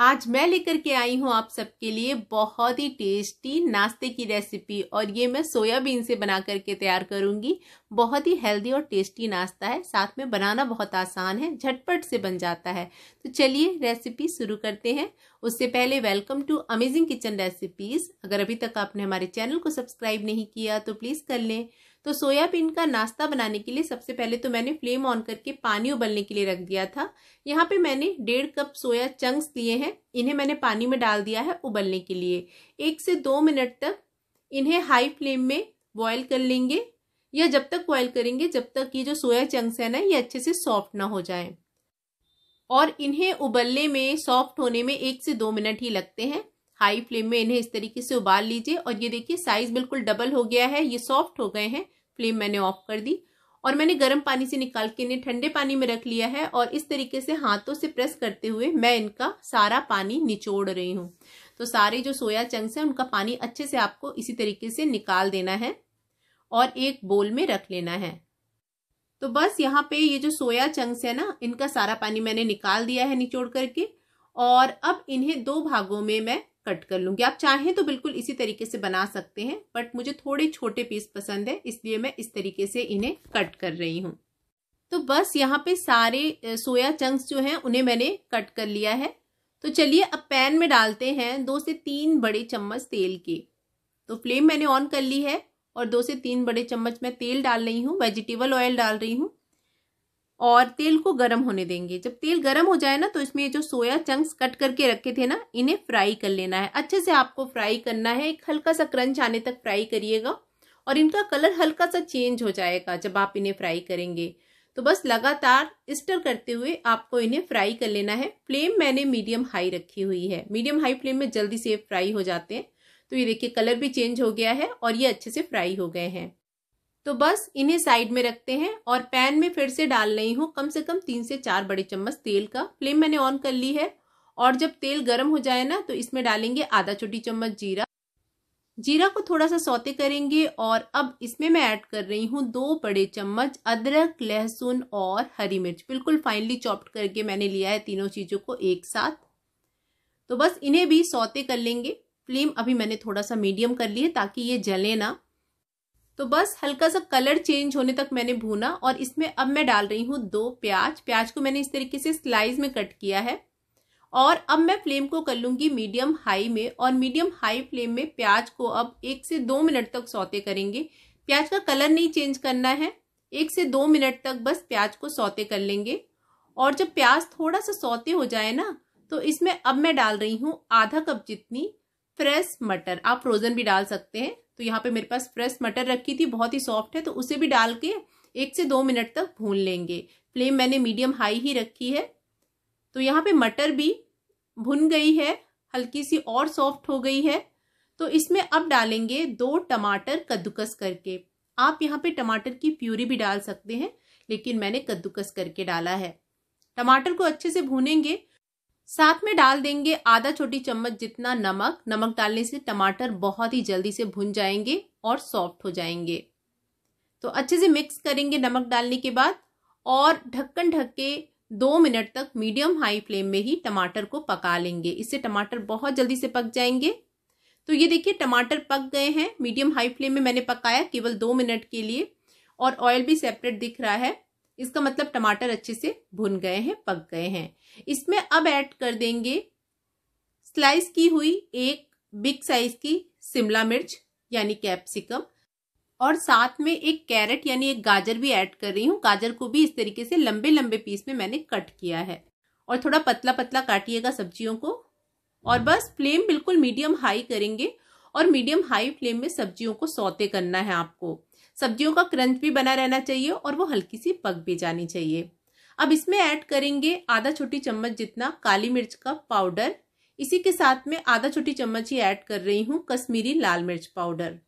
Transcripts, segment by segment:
आज मैं लेकर के आई हूँ आप सबके लिए बहुत ही टेस्टी नाश्ते की रेसिपी और ये मैं सोयाबीन से बना करके तैयार करूँगी बहुत ही हेल्दी और टेस्टी नाश्ता है साथ में बनाना बहुत आसान है झटपट से बन जाता है तो चलिए रेसिपी शुरू करते हैं उससे पहले welcome to amazing kitchen recipes अगर अभी तक आपने हमारे चैनल को सब्सक्राइब नहीं किया तो प्लीज़ कर लें तो सोयाबीन का नाश्ता बनाने के लिए सबसे पहले तो मैंने फ्लेम ऑन करके पानी उबलने के लिए रख दिया था यहाँ पे मैंने डेढ़ कप सोया चंक्स लिए हैं इन्हें मैंने पानी में डाल दिया है उबलने के लिए एक से दो मिनट तक इन्हें हाई फ्लेम में बॉयल कर लेंगे या जब तक बॉयल करेंगे जब तक ये जो सोया चंक्स है ना ये अच्छे से सॉफ्ट ना हो जाए और इन्हें उबलने में सॉफ्ट होने में एक से दो मिनट ही लगते हैं हाई फ्लेम में इन्हें इस तरीके से उबाल लीजिए और ये देखिए साइज बिल्कुल डबल हो गया है ये सॉफ्ट हो गए हैं फ्लेम मैंने ऑफ कर दी और मैंने गर्म पानी से निकाल के इन्हें ठंडे पानी में रख लिया है और इस तरीके से हाथों से प्रेस करते हुए मैं इनका सारा पानी निचोड़ रही हूँ तो सारे जो सोया चंक्स हैं उनका पानी अच्छे से आपको इसी तरीके से निकाल देना है और एक बोल में रख लेना है तो बस यहाँ पे ये जो सोया चंक्स है ना इनका सारा पानी मैंने निकाल दिया है निचोड़ करके और अब इन्हें दो भागों में मैं कट कर लूँगी आप चाहें तो बिल्कुल इसी तरीके से बना सकते हैं बट मुझे थोड़े छोटे पीस पसंद है इसलिए मैं इस तरीके से इन्हें कट कर रही हूँ तो बस यहाँ पे सारे सोया चंक्स जो हैं उन्हें मैंने कट कर लिया है तो चलिए अब पैन में डालते हैं दो से तीन बड़े चम्मच तेल के तो फ्लेम मैंने ऑन कर ली है और दो से तीन बड़े चम्मच मैं तेल डाल रही हूँ वेजिटेबल ऑयल डाल रही हूँ और तेल को गर्म होने देंगे जब तेल गर्म हो जाए ना तो इसमें जो सोया चंक्स कट करके रखे थे ना इन्हें फ्राई कर लेना है अच्छे से आपको फ्राई करना है एक हल्का सा क्रंच आने तक फ्राई करिएगा और इनका कलर हल्का सा चेंज हो जाएगा जब आप इन्हें फ्राई करेंगे तो बस लगातार स्टर करते हुए आपको इन्हें फ्राई कर लेना है फ्लेम मैंने मीडियम हाई रखी हुई है मीडियम हाई फ्लेम में जल्दी से फ्राई हो जाते हैं तो ये देखिए कलर भी चेंज हो गया है और ये अच्छे से फ्राई हो गए हैं तो बस इन्हें साइड में रखते हैं और पैन में फिर से डाल रही हूँ कम से कम तीन से चार बड़े चम्मच तेल का फ्लेम मैंने ऑन कर ली है और जब तेल गर्म हो जाए ना तो इसमें डालेंगे आधा छोटी चम्मच जीरा जीरा को थोड़ा सा सौते करेंगे और अब इसमें मैं ऐड कर रही हूँ दो बड़े चम्मच अदरक लहसुन और हरी मिर्च बिल्कुल फाइनली चॉप्ड करके मैंने लिया है तीनों चीज़ों को एक साथ तो बस इन्हें भी सौते कर लेंगे फ्लेम अभी मैंने थोड़ा सा मीडियम कर है ताकि ये जले ना तो बस हल्का सा कलर चेंज होने तक मैंने भूना और इसमें अब मैं डाल रही हूँ दो प्याज प्याज को मैंने इस तरीके से स्लाइस में कट किया है और अब मैं फ्लेम को कर लूँगी मीडियम हाई में और मीडियम हाई फ्लेम में प्याज को अब एक से दो मिनट तक सौते करेंगे प्याज का कलर नहीं चेंज करना है एक से दो मिनट तक बस प्याज को सौते कर लेंगे और जब प्याज थोड़ा सा सौते हो जाए ना तो इसमें अब मैं डाल रही हूँ आधा कप जितनी फ्रेश मटर आप फ्रोजन भी डाल सकते हैं तो यहाँ पे मेरे पास फ्रेश मटर रखी थी बहुत ही सॉफ्ट है तो उसे भी डाल के एक से दो मिनट तक भून लेंगे फ्लेम मैंने मीडियम हाई ही रखी है तो यहाँ पे मटर भी भुन गई है हल्की सी और सॉफ्ट हो गई है तो इसमें अब डालेंगे दो टमाटर कद्दूकस करके आप यहाँ पे टमाटर की प्यूरी भी डाल सकते हैं लेकिन मैंने कद्दूकस करके डाला है टमाटर को अच्छे से भूनेंगे साथ में डाल देंगे आधा छोटी चम्मच जितना नमक नमक डालने से टमाटर बहुत ही जल्दी से भुन जाएंगे और सॉफ्ट हो जाएंगे तो अच्छे से मिक्स करेंगे नमक डालने के बाद और ढक्कन ढक के दो मिनट तक मीडियम हाई फ्लेम में ही टमाटर को पका लेंगे इससे टमाटर बहुत जल्दी से पक जाएंगे तो ये देखिए टमाटर पक गए हैं मीडियम हाई फ्लेम में मैंने पकाया केवल दो मिनट के लिए और ऑयल भी सेपरेट दिख रहा है इसका मतलब टमाटर अच्छे से भुन गए हैं पक गए हैं इसमें अब ऐड कर देंगे स्लाइस की हुई एक बिग साइज की शिमला मिर्च यानी कैप्सिकम और साथ में एक कैरेट यानी एक गाजर भी ऐड कर रही हूँ गाजर को भी इस तरीके से लंबे लंबे पीस में मैंने कट किया है और थोड़ा पतला पतला काटिएगा सब्जियों को और बस फ्लेम बिल्कुल मीडियम हाई करेंगे और मीडियम हाई फ्लेम में सब्जियों को सौते करना है आपको सब्जियों का क्रंच भी बना रहना चाहिए और वो हल्की सी पक भी जानी चाहिए अब इसमें ऐड करेंगे आधा छोटी चम्मच जितना काली मिर्च का पाउडर इसी के साथ में आधा छोटी चम्मच ही ऐड कर रही हूँ कश्मीरी लाल मिर्च पाउडर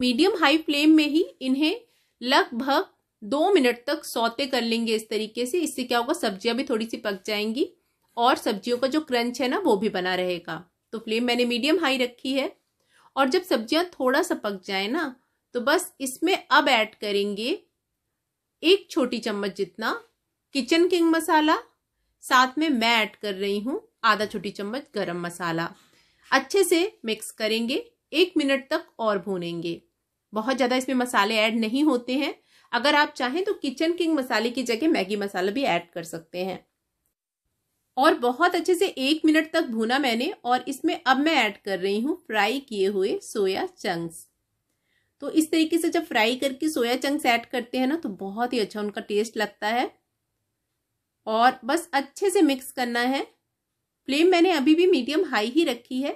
मीडियम हाई फ्लेम में ही इन्हें लगभग दो मिनट तक सौते कर लेंगे इस तरीके से इससे क्या होगा सब्जियां भी थोड़ी सी पक जाएंगी और सब्जियों का जो क्रंच है ना वो भी बना रहेगा तो फ्लेम मैंने मीडियम हाई रखी है और जब सब्जियां थोड़ा सा पक जाए ना तो बस इसमें अब ऐड करेंगे एक छोटी चम्मच जितना किचन किंग मसाला साथ में मैं ऐड कर रही हूँ आधा छोटी चम्मच गरम मसाला अच्छे से मिक्स करेंगे एक मिनट तक और भूनेंगे बहुत ज़्यादा इसमें मसाले ऐड नहीं होते हैं अगर आप चाहें तो किचन किंग मसाले की जगह मैगी मसाला भी ऐड कर सकते हैं और बहुत अच्छे से एक मिनट तक भूना मैंने और इसमें अब मैं ऐड कर रही हूँ फ्राई किए हुए सोया चंक्स तो इस तरीके से जब फ्राई करके सोया चंक्स ऐड करते हैं ना तो बहुत ही अच्छा उनका टेस्ट लगता है और बस अच्छे से मिक्स करना है फ्लेम मैंने अभी भी मीडियम हाई ही रखी है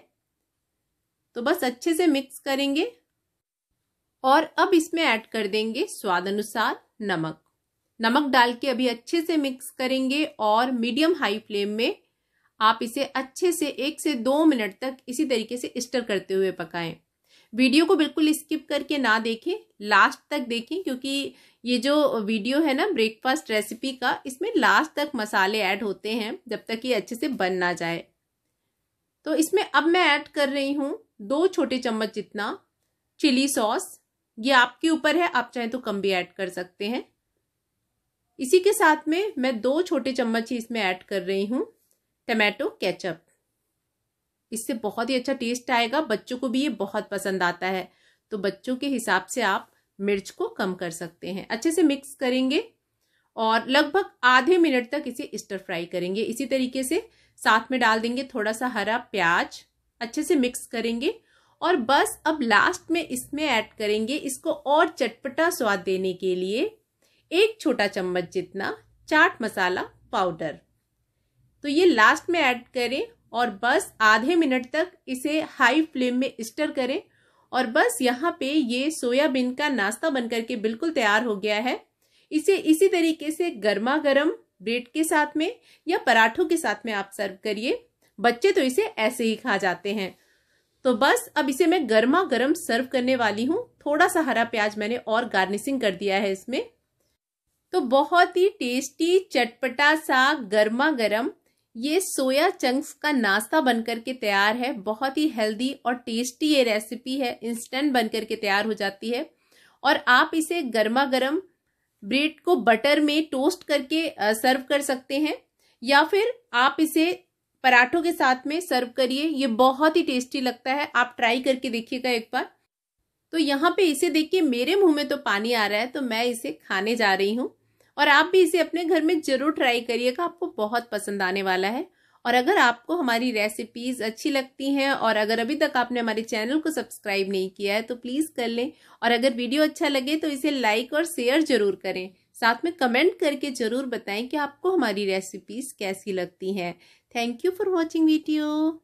तो बस अच्छे से मिक्स करेंगे और अब इसमें ऐड कर देंगे स्वाद अनुसार नमक नमक डाल के अभी अच्छे से मिक्स करेंगे और मीडियम हाई फ्लेम में आप इसे अच्छे से एक से दो मिनट तक इसी तरीके से स्टर करते हुए पकाएं वीडियो को बिल्कुल स्किप करके ना देखें लास्ट तक देखें क्योंकि ये जो वीडियो है ना ब्रेकफास्ट रेसिपी का इसमें लास्ट तक मसाले ऐड होते हैं जब तक ये अच्छे से बन ना जाए तो इसमें अब मैं ऐड कर रही हूँ दो छोटे चम्मच जितना चिली सॉस ये आपके ऊपर है आप चाहें तो कम भी ऐड कर सकते हैं इसी के साथ में मैं दो छोटे चम्मच ही इसमें ऐड कर रही हूँ टमाटो केचप इससे बहुत ही अच्छा टेस्ट आएगा बच्चों को भी ये बहुत पसंद आता है तो बच्चों के हिसाब से आप मिर्च को कम कर सकते हैं अच्छे से मिक्स करेंगे और लगभग आधे मिनट तक इसे स्टर फ्राई करेंगे इसी तरीके से साथ में डाल देंगे थोड़ा सा हरा प्याज अच्छे से मिक्स करेंगे और बस अब लास्ट में इसमें ऐड करेंगे इसको और चटपटा स्वाद देने के लिए एक छोटा चम्मच जितना चाट मसाला पाउडर तो ये लास्ट में ऐड करें और बस आधे मिनट तक इसे हाई फ्लेम में स्टर करें और बस यहाँ पे ये सोयाबीन का नाश्ता बनकर के बिल्कुल तैयार हो गया है इसे इसी तरीके से गर्मा गर्म ब्रेड के साथ में या पराठों के साथ में आप सर्व करिए बच्चे तो इसे ऐसे ही खा जाते हैं तो बस अब इसे मैं गर्मा गर्म सर्व करने वाली हूँ थोड़ा सा हरा प्याज मैंने और गार्निशिंग कर दिया है इसमें तो बहुत ही टेस्टी चटपटा सा गर्मा गर्म ये सोया चंक्स का नाश्ता बनकर के तैयार है बहुत ही हेल्दी और टेस्टी ये रेसिपी है इंस्टेंट बनकर के तैयार हो जाती है और आप इसे गर्मा गर्म ब्रेड को बटर में टोस्ट करके सर्व कर सकते हैं या फिर आप इसे पराठों के साथ में सर्व करिए ये बहुत ही टेस्टी लगता है आप ट्राई करके देखिएगा एक बार तो यहाँ पे इसे देख के मेरे मुंह में तो पानी आ रहा है तो मैं इसे खाने जा रही हूँ और आप भी इसे अपने घर में ज़रूर ट्राई करिएगा आपको बहुत पसंद आने वाला है और अगर आपको हमारी रेसिपीज़ अच्छी लगती हैं और अगर अभी तक आपने हमारे चैनल को सब्सक्राइब नहीं किया है तो प्लीज़ कर लें और अगर वीडियो अच्छा लगे तो इसे लाइक और शेयर ज़रूर करें साथ में कमेंट करके ज़रूर बताएं कि आपको हमारी रेसिपीज़ कैसी लगती हैं thank you for watching video